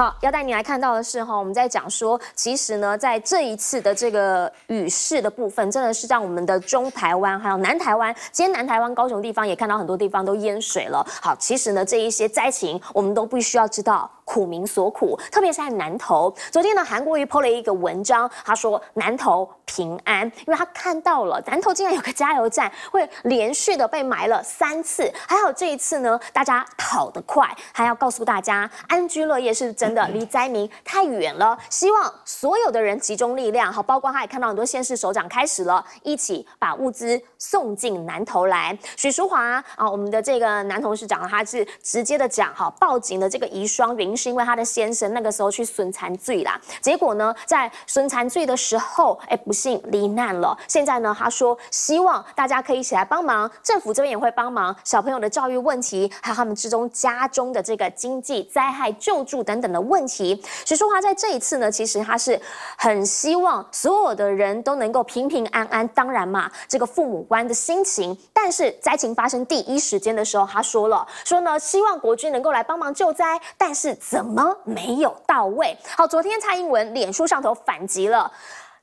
好，要带你来看到的是哈，我们在讲说，其实呢，在这一次的这个雨势的部分，真的是让我们的中台湾还有南台湾，今天南台湾高雄地方也看到很多地方都淹水了。好，其实呢，这一些灾情，我们都必须要知道。苦民所苦，特别是在南头。昨天呢，韩国瑜 PO 了一个文章，他说南头平安，因为他看到了南头竟然有个加油站会连续的被埋了三次。还好这一次呢，大家跑得快。还要告诉大家，安居乐业是真的，离灾民太远了。希望所有的人集中力量，好，包括他也看到很多县市首长开始了一起把物资送进南头来。许淑华啊，我们的这个男同事讲了，他是直接的讲，哈，报警的这个遗孀云。是因为他的先生那个时候去损残罪啦，结果呢，在损残罪的时候，哎，不幸罹难了。现在呢，他说希望大家可以一起来帮忙，政府这边也会帮忙小朋友的教育问题，还有他们之中家中的这个经济灾害救助等等的问题。徐淑华在这一次呢，其实他是很希望所有的人都能够平平安安。当然嘛，这个父母官的心情，但是灾情发生第一时间的时候，他说了说呢，希望国军能够来帮忙救灾，但是。怎么没有到位？好，昨天蔡英文脸书上头反击了，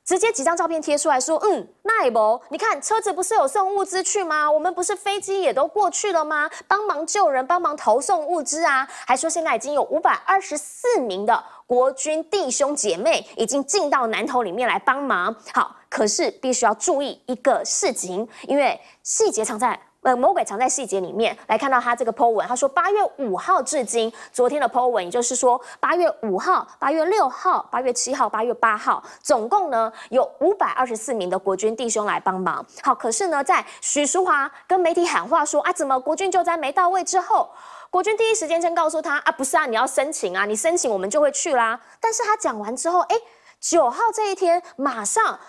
直接几张照片贴出来说：“嗯，卖不？你看车子不是有送物资去吗？我们不是飞机也都过去了吗？帮忙救人，帮忙投送物资啊！还说现在已经有五百二十四名的国军弟兄姐妹已经进到南头里面来帮忙。好，可是必须要注意一个事情，因为细节藏在。”呃，魔鬼藏在细节里面。来看到他这个 p o 文，他说八月五号至今，昨天的 p o 文，也就是说八月五号、八月六号、八月七号、八月八号，总共呢有五百二十四名的国军弟兄来帮忙。好，可是呢，在许淑华跟媒体喊话说啊，怎么国军救灾没到位之后，国军第一时间先告诉他啊，不是啊，你要申请啊，你申请我们就会去啦。但是他讲完之后，哎，九号这一天，马上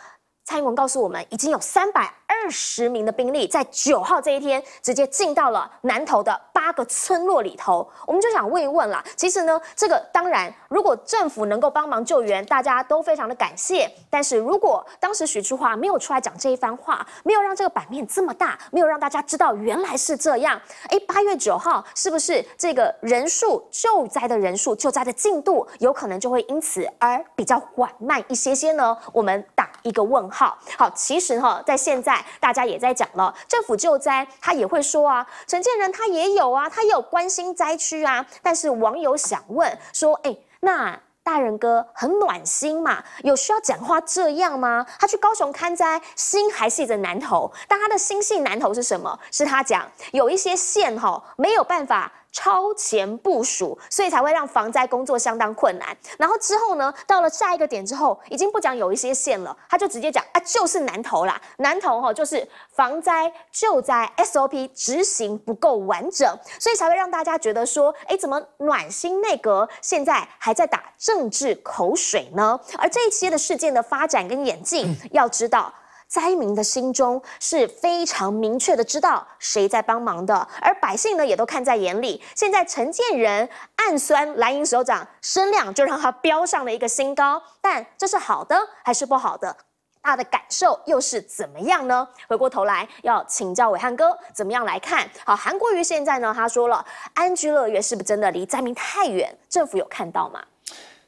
蔡英文告诉我们已经有三百。二十名的兵力在九号这一天直接进到了南头的八个村落里头，我们就想问一问啦，其实呢，这个当然，如果政府能够帮忙救援，大家都非常的感谢。但是如果当时许志华没有出来讲这一番话，没有让这个版面这么大，没有让大家知道原来是这样，哎，八月九号是不是这个人数救灾的人数救灾的进度，有可能就会因此而比较缓慢一些些呢？我们打一个问号。好，其实哈，在现在。大家也在讲了，政府救灾，他也会说啊，陈建仁他也有啊，他也有关心灾区啊。但是网友想问说，哎，那大人哥很暖心嘛？有需要讲话这样吗？他去高雄看灾，心还系着南难头。但他的心系南头是什么？是他讲有一些县哈没有办法。超前部署，所以才会让防灾工作相当困难。然后之后呢，到了下一个点之后，已经不讲有一些线了，他就直接讲啊，就是南投啦，南投哦，就是防灾救灾 SOP 执行不够完整，所以才会让大家觉得说，哎，怎么暖心内阁现在还在打政治口水呢？而这一些的事件的发展跟演进，要知道。灾民的心中是非常明确的知道谁在帮忙的，而百姓呢也都看在眼里。现在陈建仁暗酸蓝营首长，声量就让他飙上了一个新高。但这是好的还是不好的？他的感受又是怎么样呢？回过头来要请教伟汉哥，怎么样来看？好，韩国瑜现在呢，他说了安居乐业是不是真的离灾民太远？政府有看到吗？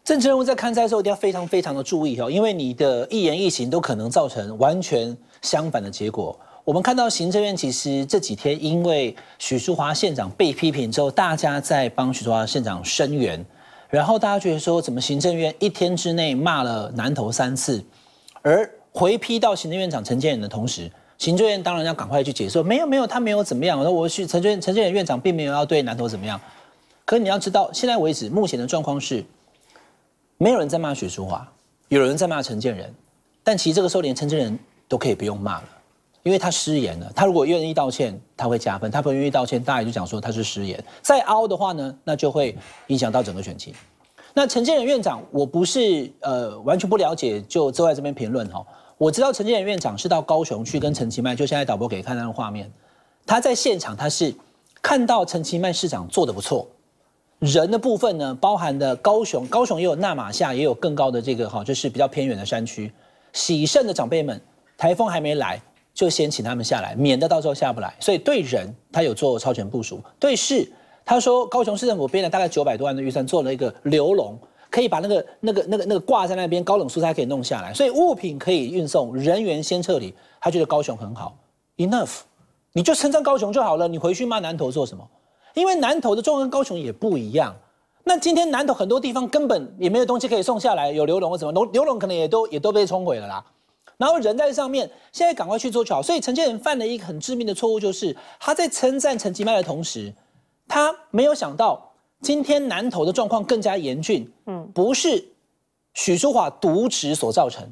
政治人物在看菜的时候一定要非常非常的注意哦，因为你的一言一行都可能造成完全相反的结果。我们看到行政院其实这几天因为许淑华县长被批评之后，大家在帮许淑华县长声援，然后大家觉得说，怎么行政院一天之内骂了南投三次，而回批到行政院长陈建仁的同时，行政院当然要赶快去解说，没有没有，他没有怎么样，我说是陈建陈建仁院长并没有要对南投怎么样。可你要知道，现在为止目前的状况是。没有人在骂许淑华，有人在骂陈建仁，但其实这个时候连陈建仁都可以不用骂了，因为他失言了。他如果愿意道歉，他会加分；他不愿意道歉，大家就讲说他是失言。再凹的话呢，那就会影响到整个选情。那陈建仁院长，我不是呃完全不了解，就坐在这边评论哈，我知道陈建仁院长是到高雄去跟陈其迈，就现在导播给看那的画面，他在现场他是看到陈其迈市长做的不错。人的部分呢，包含的高雄，高雄也有纳马夏，也有更高的这个哈，就是比较偏远的山区。喜盛的长辈们，台风还没来，就先请他们下来，免得到时候下不来。所以对人，他有做超前部署。对事，他说高雄市政府编了大概九百多万的预算，做了一个流笼，可以把那个那个那个那个挂在那边高冷蔬菜可以弄下来，所以物品可以运送，人员先撤离。他觉得高雄很好，enough，你就称赞高雄就好了，你回去骂南投做什么？因为南投的状况跟高雄也不一样，那今天南投很多地方根本也没有东西可以送下来，有流龙什么，流流龙可能也都也都被冲毁了啦。然后人在上面，现在赶快去做桥。所以陈建仁犯了一个很致命的错误，就是他在称赞陈吉万的同时，他没有想到今天南投的状况更加严峻。嗯，不是许淑华渎职所造成，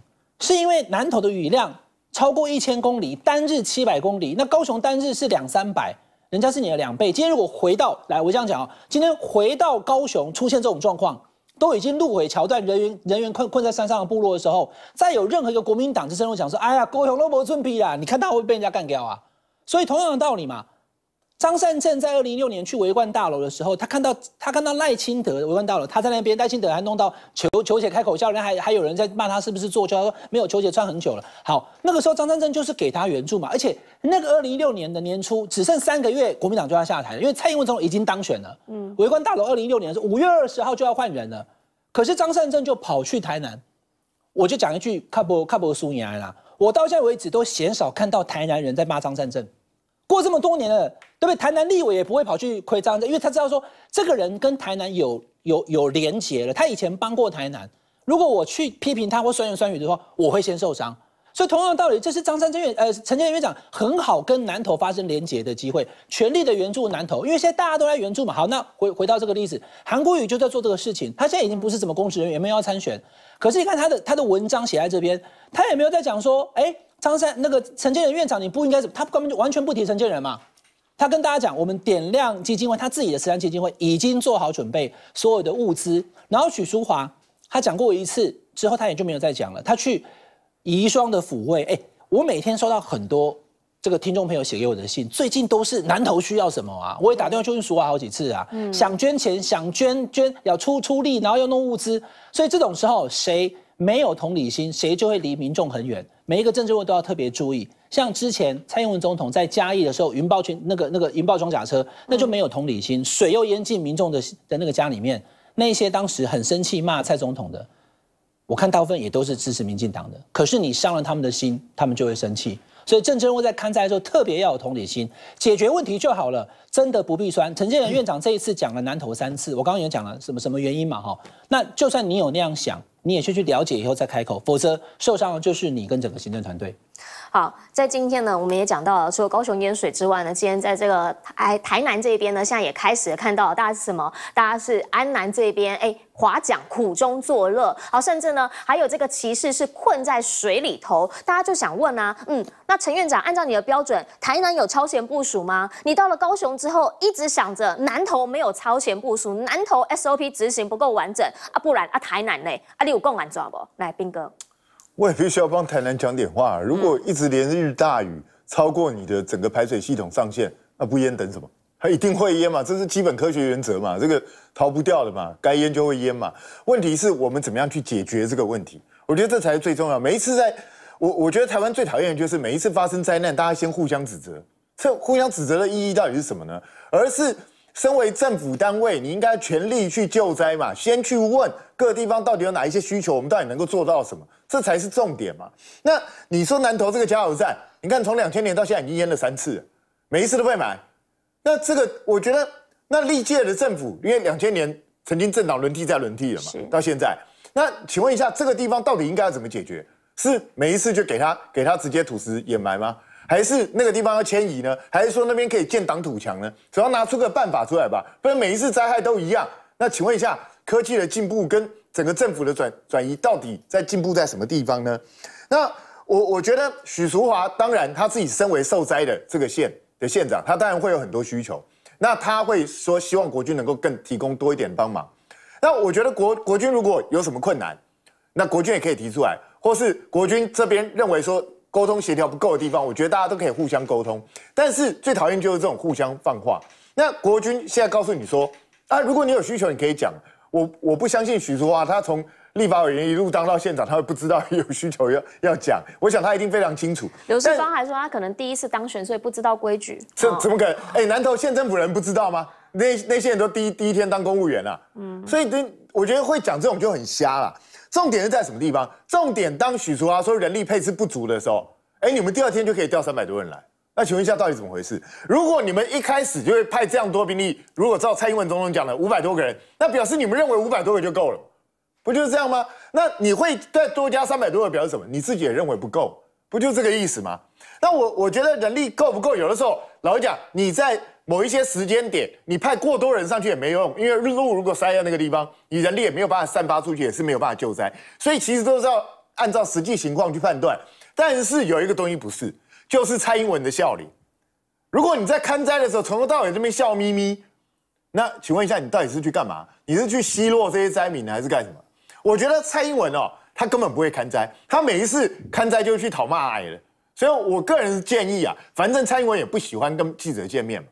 是因为南投的雨量超过一千公里，单日七百公里，那高雄单日是两三百。人家是你的两倍。今天如果回到来，我这样讲啊，今天回到高雄出现这种状况，都已经路毁桥断，人员人员困困在山上的部落的时候，再有任何一个国民党之声，我讲说，哎呀，高雄都没准备啦，你看他会被人家干掉啊？所以同样的道理嘛。张善政在二零一六年去围观大楼的时候，他看到他看到赖清德围观大楼，他在那边，赖清德还弄到球球姐开口笑，人还还有人在骂他是不是作秀，他说没有球姐穿很久了。好，那个时候张善政就是给他援助嘛，而且那个二零一六年的年初只剩三个月，国民党就要下台了，因为蔡英文总统已经当选了。嗯，围观大楼二零一六年是五月二十号就要换人了，可是张善政就跑去台南，我就讲一句，看不看不苏你埃啦，我到现在为止都鲜少看到台南人在骂张善政。过这么多年了，对不对？台南立委也不会跑去亏张三，因为他知道说这个人跟台南有有有连结了，他以前帮过台南。如果我去批评他或酸言酸语的话，我会先受伤。所以同样的道理，这是张三正院呃，陈建院长很好跟南投发生连结的机会，全力的援助南投，因为现在大家都在援助嘛。好，那回回到这个例子，韩国瑜就在做这个事情。他现在已经不是什么公职人员，没有要参选，可是你看他的他的文章写在这边，他也没有在讲说，哎。张三那个陈建仁院长，你不应该是他根本就完全不提陈建仁嘛？他跟大家讲，我们点亮基金会他自己的慈善基金会已经做好准备，所有的物资。然后许淑华他讲过一次之后，他也就没有再讲了。他去遗孀的抚慰。哎，我每天收到很多这个听众朋友写给我的信，最近都是南投需要什么啊？我也打电话去问淑华好几次啊，想捐钱，想捐捐，要出出力，然后要弄物资。所以这种时候，谁没有同理心，谁就会离民众很远。每一个政治人都要特别注意，像之前蔡英文总统在嘉义的时候，云豹军那个那个云豹装甲车，那就没有同理心，水又淹进民众的的那个家里面，那些当时很生气骂蔡总统的，我看大部分也都是支持民进党的，可是你伤了他们的心，他们就会生气。所以政治人在勘灾的时候特别要有同理心，解决问题就好了，真的不必酸。陈建仁院长这一次讲了南投三次，我刚刚也讲了什么什么原因嘛，哈，那就算你有那样想。你也先去了解以后再开口，否则受伤的就是你跟整个行政团队。好，在今天呢，我们也讲到了，除了高雄淹水之外呢，今天在这个台台南这边呢，现在也开始看到，大家是什么？大家是安南这边哎。划桨苦中作乐，好，甚至呢还有这个骑士是困在水里头，大家就想问啊，嗯，那陈院长按照你的标准，台南有超前部署吗？你到了高雄之后，一直想着南投没有超前部署，南投 SOP 执行不够完整啊，不然啊台南呢，啊你有共啊，抓不？来，兵哥，我也必须要帮台南讲点话，如果一直连日大雨超过你的整个排水系统上限，那不淹等什么？它一定会淹嘛，这是基本科学原则嘛，这个逃不掉的嘛，该淹就会淹嘛。问题是我们怎么样去解决这个问题？我觉得这才是最重要。每一次在，我我觉得台湾最讨厌的就是每一次发生灾难，大家先互相指责。这互相指责的意义到底是什么呢？而是身为政府单位，你应该全力去救灾嘛，先去问各地方到底有哪一些需求，我们到底能够做到什么，这才是重点嘛。那你说南投这个加油站，你看从两千年到现在已经淹了三次，每一次都被买。那这个，我觉得，那历届的政府，因为两千年曾经政党轮替再轮替了嘛，到现在，那请问一下，这个地方到底应该要怎么解决？是每一次就给他给他直接土石掩埋吗？还是那个地方要迁移呢？还是说那边可以建挡土墙呢？只要拿出个办法出来吧，不然每一次灾害都一样。那请问一下，科技的进步跟整个政府的转转移到底在进步在什么地方呢？那我我觉得，许淑华当然他自己身为受灾的这个县。的县长，他当然会有很多需求，那他会说希望国军能够更提供多一点帮忙。那我觉得国国军如果有什么困难，那国军也可以提出来，或是国军这边认为说沟通协调不够的地方，我觉得大家都可以互相沟通。但是最讨厌就是这种互相放话。那国军现在告诉你说啊，如果你有需求，你可以讲。我我不相信许淑华，她从。立法委员一路当到县长，他会不知道有需求要要讲？我想他一定非常清楚。刘世芳还说他可能第一次当选，所以不知道规矩。这怎么可能？哎，南投县政府人不知道吗？那那些人都第一第一天当公务员啊。嗯，所以我觉得会讲这种就很瞎了。重点是在什么地方？重点当许淑华说人力配置不足的时候，哎，你们第二天就可以调三百多人来。那请问一下，到底怎么回事？如果你们一开始就会派这样多兵力，如果照蔡英文总统讲的五百多个人，那表示你们认为五百多个人就够了？不就是这样吗？那你会再多加三百多个表示什么？你自己也认为不够，不就这个意思吗？那我我觉得人力够不够，有的时候老实讲你在某一些时间点，你派过多人上去也没用，因为日落如果塞在那个地方，你人力也没有办法散发出去，也是没有办法救灾。所以其实都是要按照实际情况去判断。但是有一个东西不是，就是蔡英文的笑脸。如果你在看灾的时候从头到尾这边笑眯眯，那请问一下，你到底是去干嘛？你是去奚落这些灾民呢，还是干什么？我觉得蔡英文哦，他根本不会看灾，他每一次看灾就去讨骂癌了。所以，我个人建议啊，反正蔡英文也不喜欢跟记者见面嘛，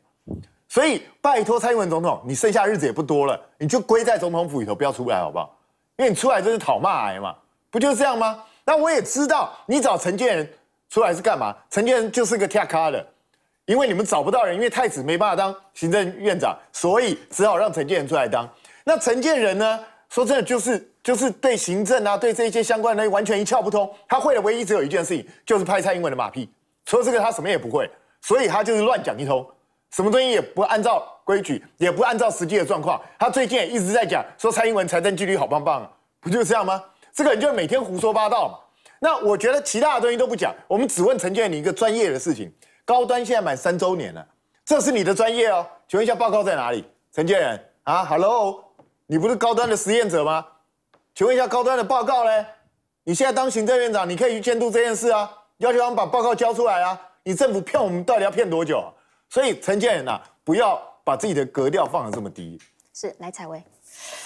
所以拜托蔡英文总统，你剩下日子也不多了，你就归在总统府里头，不要出来好不好？因为你出来就是讨骂癌嘛，不就是这样吗？那我也知道你找陈建仁出来是干嘛？陈建仁就是个跳咖的，因为你们找不到人，因为太子没办法当行政院长，所以只好让陈建仁出来当。那陈建仁呢，说真的就是。就是对行政啊，对这些相关的东西完全一窍不通。他会的唯一只有一件事情，就是拍蔡英文的马屁。除了这个，他什么也不会。所以他就是乱讲一通，什么东西也不按照规矩，也不按照实际的状况。他最近也一直在讲说蔡英文财政纪律好棒棒啊，不就是这样吗？这个人就每天胡说八道嘛。那我觉得其他的东西都不讲，我们只问陈建仁一个专业的事情。高端现在满三周年了，这是你的专业哦，请问一下报告在哪里？陈建仁啊，Hello，你不是高端的实验者吗？请问一下，高端的报告呢？你现在当行政院长，你可以去监督这件事啊，要求他们把报告交出来啊。你政府骗我们，到底要骗多久啊？所以，陈建仁呐，不要把自己的格调放得这么低。是，来采薇。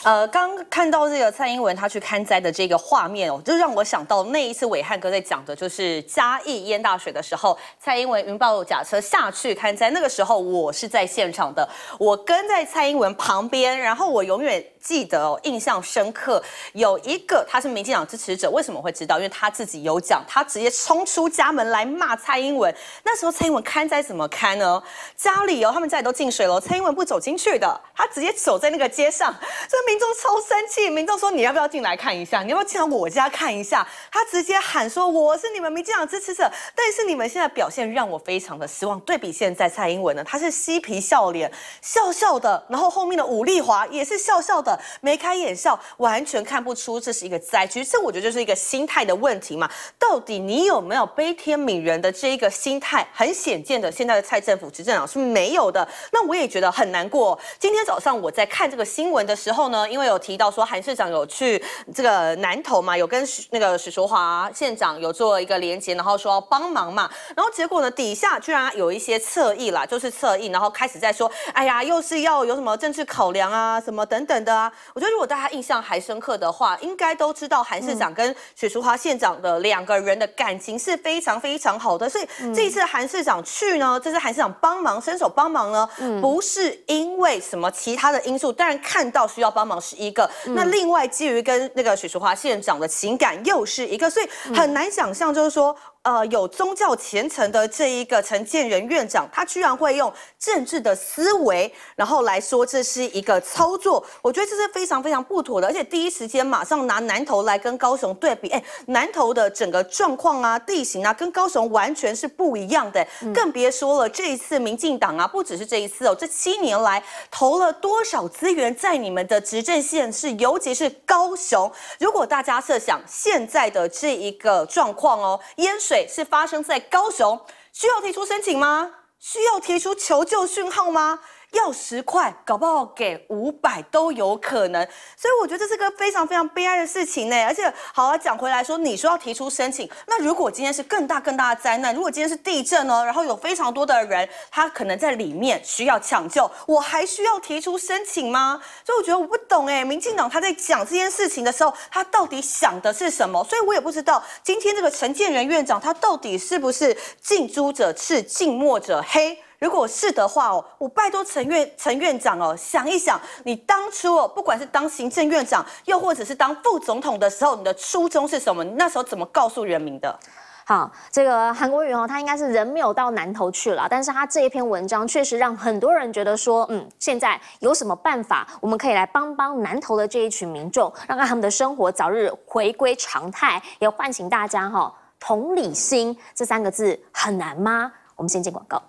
呃，刚看到这个蔡英文他去看灾的这个画面哦，就让我想到那一次伟汉哥在讲的就是嘉义淹大水的时候，蔡英文云豹甲车下去看灾，那个时候我是在现场的，我跟在蔡英文旁边，然后我永远记得哦，印象深刻，有一个他是民进党支持者，为什么会知道？因为他自己有讲，他直接冲出家门来骂蔡英文。那时候蔡英文看灾怎么看呢？家里哦，他们家里都进水了，蔡英文不走进去的，他直接走在那个街上。这民众超生气，民众说你要不要进来看一下？你要不要进到我家看一下？他直接喊说我是你们民进党支持者，但是你们现在表现让我非常的失望。对比现在蔡英文呢，他是嬉皮笑脸，笑笑的，然后后面的吴丽华也是笑笑的，眉开眼笑，完全看不出这是一个灾区。这我觉得就是一个心态的问题嘛，到底你有没有悲天悯人的这一个心态？很显见的，现在的蔡政府执政党是没有的。那我也觉得很难过。今天早上我在看这个新闻的。时候呢，因为有提到说韩市长有去这个南投嘛，有跟那个许淑华县长有做一个连接，然后说帮忙嘛，然后结果呢底下居然有一些侧翼啦，就是侧翼，然后开始在说，哎呀，又是要有什么政治考量啊，什么等等的啊。我觉得如果大家印象还深刻的话，应该都知道韩市长跟许淑华县长的两个人的感情是非常非常好的，所以这一次韩市长去呢，这次韩市长帮忙伸手帮忙呢，不是因为什么其他的因素，当然看到。需要帮忙是一个，那另外基于跟那个许淑华县长的情感又是一个，所以很难想象，就是说。呃，有宗教虔诚的这一个陈建仁院长，他居然会用政治的思维，然后来说这是一个操作，我觉得这是非常非常不妥的。而且第一时间马上拿南投来跟高雄对比，哎，南投的整个状况啊、地形啊，跟高雄完全是不一样的，更别说了这一次民进党啊，不只是这一次哦，这七年来投了多少资源在你们的执政县市，尤其是高雄。如果大家设想现在的这一个状况哦，淹。水是发生在高雄，需要提出申请吗？需要提出求救讯号吗？要十块，搞不好给五百都有可能，所以我觉得这是个非常非常悲哀的事情呢。而且，好啊，讲回来说，你说要提出申请，那如果今天是更大更大的灾难，如果今天是地震呢，然后有非常多的人，他可能在里面需要抢救，我还需要提出申请吗？所以我觉得我不懂哎，民进党他在讲这件事情的时候，他到底想的是什么？所以我也不知道今天这个陈建仁院长他到底是不是近朱者赤，近墨者黑。如果是的话哦，我拜托陈院陈院长哦，想一想，你当初哦，不管是当行政院长，又或者是当副总统的时候，你的初衷是什么？那时候怎么告诉人民的？好，这个韩国瑜哦，他应该是人没有到南投去了，但是他这一篇文章确实让很多人觉得说，嗯，现在有什么办法我们可以来帮帮南投的这一群民众，让他们的生活早日回归常态，也唤醒大家哈同理心这三个字很难吗？我们先接广告。